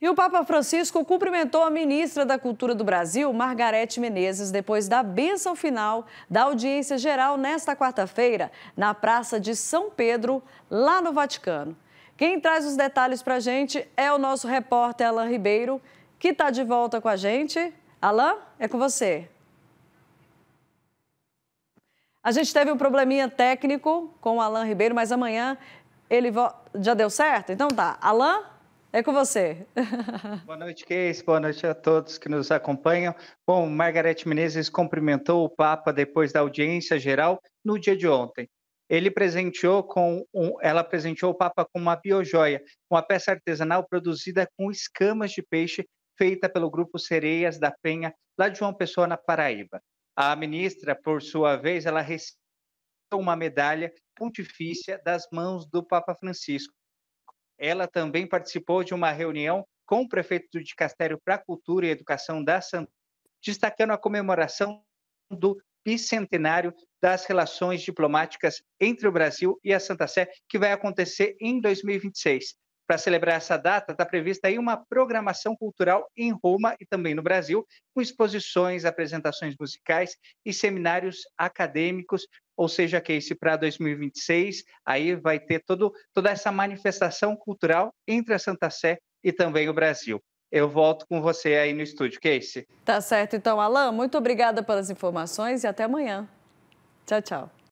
E o Papa Francisco cumprimentou a ministra da Cultura do Brasil, Margarete Menezes, depois da bênção final da audiência geral nesta quarta-feira, na Praça de São Pedro, lá no Vaticano. Quem traz os detalhes para a gente é o nosso repórter Alain Ribeiro, que está de volta com a gente. Alain, é com você. A gente teve um probleminha técnico com o Alain Ribeiro, mas amanhã ele... Vo... Já deu certo? Então tá. Alain... É com você. Boa noite, Keis. Boa noite a todos que nos acompanham. Bom, Margarete Menezes cumprimentou o Papa depois da audiência geral no dia de ontem. Ele presenteou com um, ela presenteou o Papa com uma biojoia, uma peça artesanal produzida com escamas de peixe feita pelo grupo Sereias da Penha, lá de João Pessoa, na Paraíba. A ministra, por sua vez, ela recebeu uma medalha pontifícia das mãos do Papa Francisco ela também participou de uma reunião com o prefeito de Castério para Cultura e Educação da Santa, destacando a comemoração do bicentenário das relações diplomáticas entre o Brasil e a Santa Sé, que vai acontecer em 2026. Para celebrar essa data, está prevista aí uma programação cultural em Roma e também no Brasil, com exposições, apresentações musicais e seminários acadêmicos. Ou seja, que é esse para 2026 aí vai ter todo, toda essa manifestação cultural entre a Santa Sé e também o Brasil. Eu volto com você aí no estúdio, Casey. É tá certo, então, Alain. Muito obrigada pelas informações e até amanhã. Tchau, tchau.